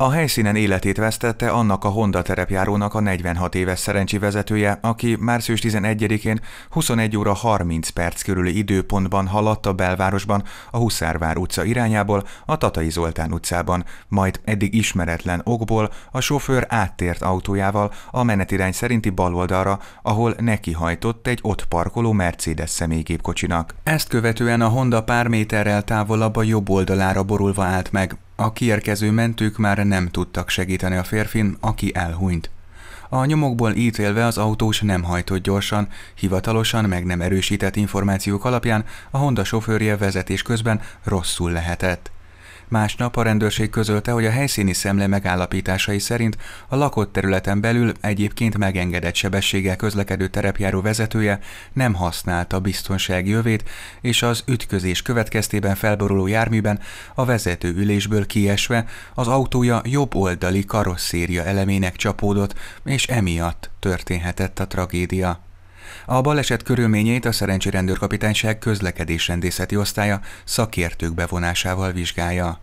A helyszínen életét vesztette annak a Honda terepjárónak a 46 éves szerencsi vezetője, aki március 11-én 21 óra 30 perc körüli időpontban haladt a belvárosban a Huszárvár utca irányából a Tatai Zoltán utcában, majd eddig ismeretlen okból a sofőr áttért autójával a menetirány szerinti baloldalra, ahol nekihajtott egy ott parkoló Mercedes személygépkocsinak. Ezt követően a Honda pár méterrel távolabb a jobb oldalára borulva állt meg, a kiérkező mentők már nem tudtak segíteni a férfin, aki elhunyt. A nyomokból ítélve az autós nem hajtott gyorsan, hivatalosan meg nem erősített információk alapján a Honda sofőrje vezetés közben rosszul lehetett. Másnap a rendőrség közölte, hogy a helyszíni szemle megállapításai szerint a lakott területen belül egyébként megengedett sebességgel közlekedő terepjáró vezetője nem használta biztonsági jövét, és az ütközés következtében felboruló járműben a vezető ülésből kiesve az autója jobb oldali karosszéria elemének csapódott, és emiatt történhetett a tragédia. A baleset körülményeit a Szerencsi Rendőrkapitányság közlekedésrendészeti osztálya szakértők bevonásával vizsgálja.